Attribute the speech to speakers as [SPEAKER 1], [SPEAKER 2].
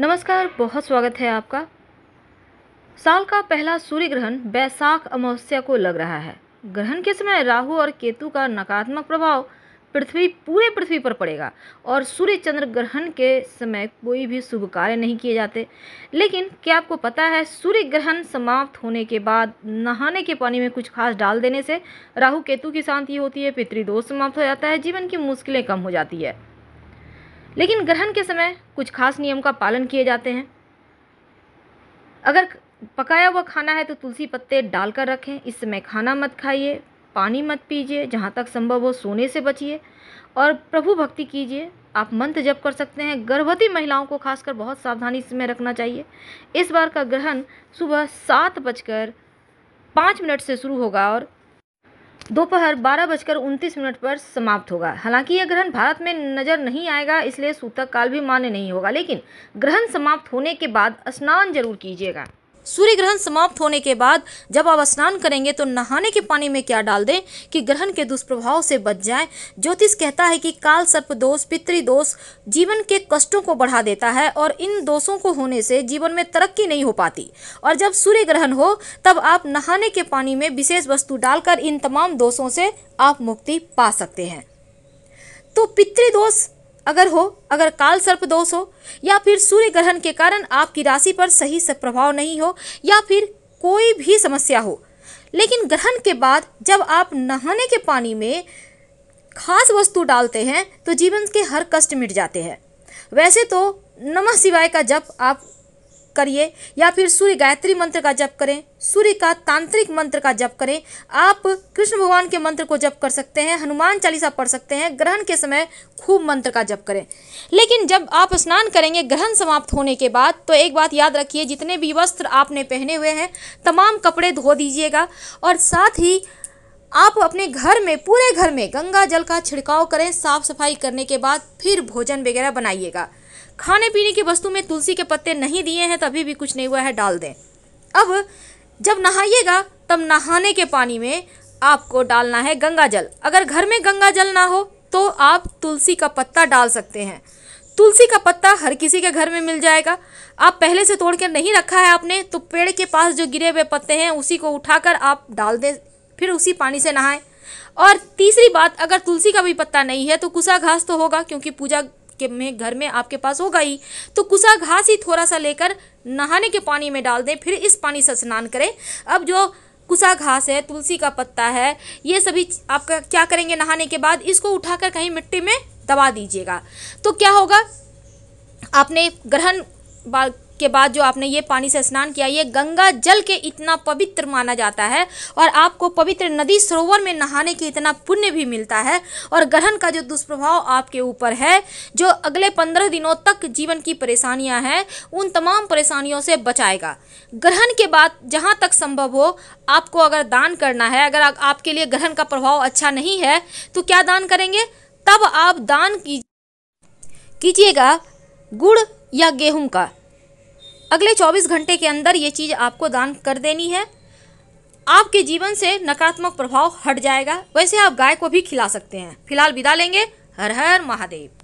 [SPEAKER 1] नमस्कार बहुत स्वागत है आपका साल का पहला सूर्य ग्रहण बैसाख अमावस्या को लग रहा है ग्रहण के समय राहु और केतु का नकारात्मक प्रभाव पृथ्वी पूरे पृथ्वी पर पड़ेगा और सूर्य चंद्र ग्रहण के समय कोई भी शुभ कार्य नहीं किए जाते लेकिन क्या आपको पता है सूर्य ग्रहण समाप्त होने के बाद नहाने के पानी में कुछ खास डाल देने से राहु केतु की शांति होती है पितृदोष समाप्त हो जाता है जीवन की मुश्किलें कम हो जाती है लेकिन ग्रहण के समय कुछ खास नियम का पालन किए जाते हैं अगर पकाया हुआ खाना है तो तुलसी पत्ते डालकर रखें इस समय खाना मत खाइए पानी मत पीजिए जहाँ तक संभव हो सोने से बचिए और प्रभु भक्ति कीजिए आप मंत्र जप कर सकते हैं गर्भवती महिलाओं को खासकर बहुत सावधानी इस समय रखना चाहिए इस बार का ग्रहण सुबह सात बजकर पाँच मिनट से शुरू होगा और दोपहर बारह बजकर उनतीस मिनट पर समाप्त होगा हालांकि यह ग्रहण भारत में नजर नहीं आएगा इसलिए सूतक काल भी मान्य नहीं होगा लेकिन ग्रहण समाप्त होने के बाद स्नान जरूर कीजिएगा सूर्य ग्रहण समाप्त होने के बाद जब आप स्नान करेंगे तो नहाने के पानी में क्या डाल दें कि ग्रहण के दुष्प्रभाव से बच जाए ज्योतिष कहता है कि काल सर्प दोष पितृदोष जीवन के कष्टों को बढ़ा देता है और इन दोषों को होने से जीवन में तरक्की नहीं हो पाती और जब सूर्य ग्रहण हो तब आप नहाने के पानी में विशेष वस्तु डालकर इन तमाम दोषों से आप मुक्ति पा सकते हैं तो पितृदोष अगर हो अगर काल सर्प दोष हो या फिर सूर्य ग्रहण के कारण आपकी राशि पर सही से प्रभाव नहीं हो या फिर कोई भी समस्या हो लेकिन ग्रहण के बाद जब आप नहाने के पानी में खास वस्तु डालते हैं तो जीवन के हर कष्ट मिट जाते हैं वैसे तो नमः शिवाय का जप आप करिए या फिर सूर्य गायत्री मंत्र का जप करें सूर्य का तांत्रिक मंत्र का जप करें आप कृष्ण भगवान के मंत्र को जप कर सकते हैं हनुमान चालीसा पढ़ सकते हैं ग्रहण के समय खूब मंत्र का जप करें लेकिन जब आप स्नान करेंगे ग्रहण समाप्त होने के बाद तो एक बात याद रखिए जितने भी वस्त्र आपने पहने हुए हैं तमाम कपड़े धो दीजिएगा और साथ ही आप अपने घर में पूरे घर में गंगा जल का छिड़काव करें साफ सफाई करने के बाद फिर भोजन वगैरह बनाइएगा खाने पीने की वस्तु में तुलसी के पत्ते नहीं दिए हैं तभी भी कुछ नहीं हुआ है डाल दें अब जब नहाइएगा तब नहाने के पानी में आपको डालना है गंगा जल अगर घर में गंगा जल ना हो तो आप तुलसी का पत्ता डाल सकते हैं तुलसी का पत्ता हर किसी के घर में मिल जाएगा आप पहले से तोड़ कर नहीं रखा है आपने तो पेड़ के पास जो गिरे हुए पत्ते हैं उसी को उठाकर आप डाल दें फिर उसी पानी से नहाएं और तीसरी बात अगर तुलसी का भी पत्ता नहीं है तो कुसा घास तो होगा क्योंकि पूजा के में घर में आपके पास होगा ही तो कुसा घास ही थोड़ा सा लेकर नहाने के पानी में डाल दें फिर इस पानी से स्नान करें अब जो कुसा घास है तुलसी का पत्ता है ये सभी आपका क्या करेंगे नहाने के बाद इसको उठाकर कहीं मिट्टी में दबा दीजिएगा तो क्या होगा आपने ग्रहण के बाद जो आपने ये पानी से स्नान किया ये गंगा जल के इतना पवित्र माना जाता है और आपको पवित्र नदी सरोवर में नहाने के इतना पुण्य भी मिलता है और ग्रहण का जो दुष्प्रभाव आपके ऊपर है जो अगले पंद्रह दिनों तक जीवन की परेशानियाँ हैं उन तमाम परेशानियों से बचाएगा ग्रहण के बाद जहाँ तक संभव हो आपको अगर दान करना है अगर आपके लिए ग्रहण का प्रभाव अच्छा नहीं है तो क्या दान करेंगे तब आप दान कीजिएगा गुड़ या गेहूं का अगले 24 घंटे के अंदर ये चीज़ आपको दान कर देनी है आपके जीवन से नकारात्मक प्रभाव हट जाएगा वैसे आप गाय को भी खिला सकते हैं फिलहाल विदा लेंगे हर हर महादेव